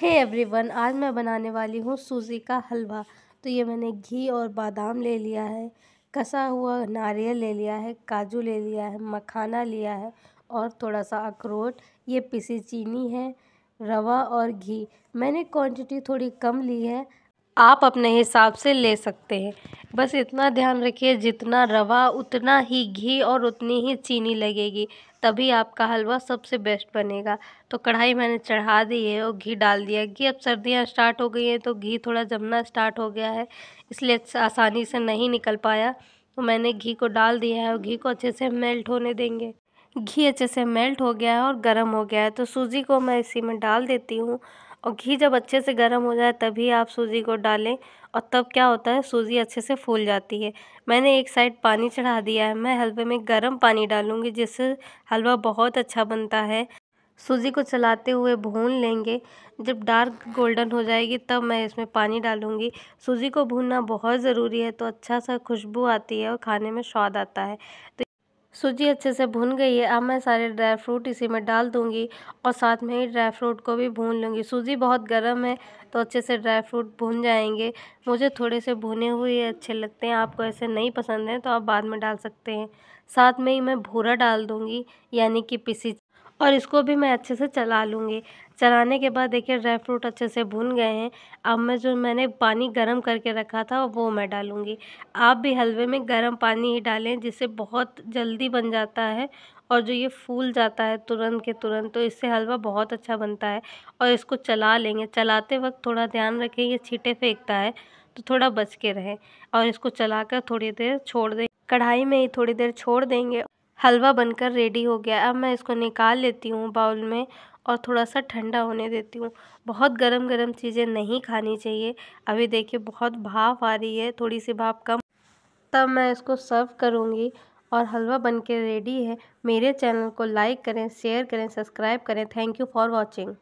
हे hey everyone आज मैं बनाने वाली हूँ सूजी का हलवा तो ये मैंने घी और बादाम ले लिया है कसा हुआ नारियल ले लिया है काजू ले लिया है मखाना लिया है और थोड़ा सा अखरोट ये पिसी चीनी है रवा और घी मैंने क्वांटिटी थोड़ी कम ली है आप अपने हिसाब से ले सकते हैं बस इतना ध्यान रखिए जितना रवा उतना ही घी और उतनी ही चीनी लगेगी तभी आपका हलवा सबसे बेस्ट बनेगा तो कढ़ाई मैंने चढ़ा दी है और घी डाल दिया घी अब सर्दियां स्टार्ट हो गई हैं तो घी थोड़ा जमना स्टार्ट हो गया है इसलिए आसानी से नहीं निकल पाया तो मैंने घी को डाल दिया है और घी को अच्छे से मेल्ट होने देंगे घी अच्छे से मेल्ट हो गया है और गर्म हो गया है तो सूजी को मैं इसी में डाल देती हूँ और घी जब अच्छे से गर्म हो जाए तभी आप सूजी को डालें और तब क्या होता है सूजी अच्छे से फूल जाती है मैंने एक साइड पानी चढ़ा दिया है मैं हलवे में गर्म पानी डालूँगी जिससे हलवा बहुत अच्छा बनता है सूजी को चलाते हुए भून लेंगे जब डार्क गोल्डन हो जाएगी तब मैं इसमें पानी डालूंगी सूजी को भूनना बहुत ज़रूरी है तो अच्छा सा खुशबू आती है और खाने में स्वाद आता है तो सूजी अच्छे से भुन गई है अब मैं सारे ड्राई फ्रूट इसी में डाल दूंगी और साथ में ही ड्राई फ्रूट को भी भून लूँगी सूजी बहुत गर्म है तो अच्छे से ड्राई फ्रूट भुन जाएंगे मुझे थोड़े से भुने हुए अच्छे लगते हैं आपको ऐसे नहीं पसंद हैं तो आप बाद में डाल सकते हैं साथ में ही मैं भूरा डाल दूँगी यानी कि पिसी और इसको भी मैं अच्छे से चला लूँगी चलाने के बाद देखिए ड्राई फ्रूट अच्छे से भुन गए हैं अब मैं जो मैंने पानी गर्म करके रखा था वो मैं डालूँगी आप भी हलवे में गर्म पानी ही डालें जिससे बहुत जल्दी बन जाता है और जो ये फूल जाता है तुरंत के तुरंत तो इससे हलवा बहुत अच्छा बनता है और इसको चला लेंगे चलाते वक्त थोड़ा ध्यान रखें ये छीटे फेंकता है तो थोड़ा बच के रहें और इसको चलाकर थोड़ी देर छोड़ दें कढ़ाई में ही थोड़ी देर छोड़ देंगे हलवा बनकर रेडी हो गया अब मैं इसको निकाल लेती हूँ बाउल में और थोड़ा सा ठंडा होने देती हूँ बहुत गरम गरम चीज़ें नहीं खानी चाहिए अभी देखिए बहुत भाप आ रही है थोड़ी सी भाप कम तब मैं इसको सर्व करूँगी और हलवा बनके रेडी है मेरे चैनल को लाइक करें शेयर करें सब्सक्राइब करें थैंक यू फॉर वॉचिंग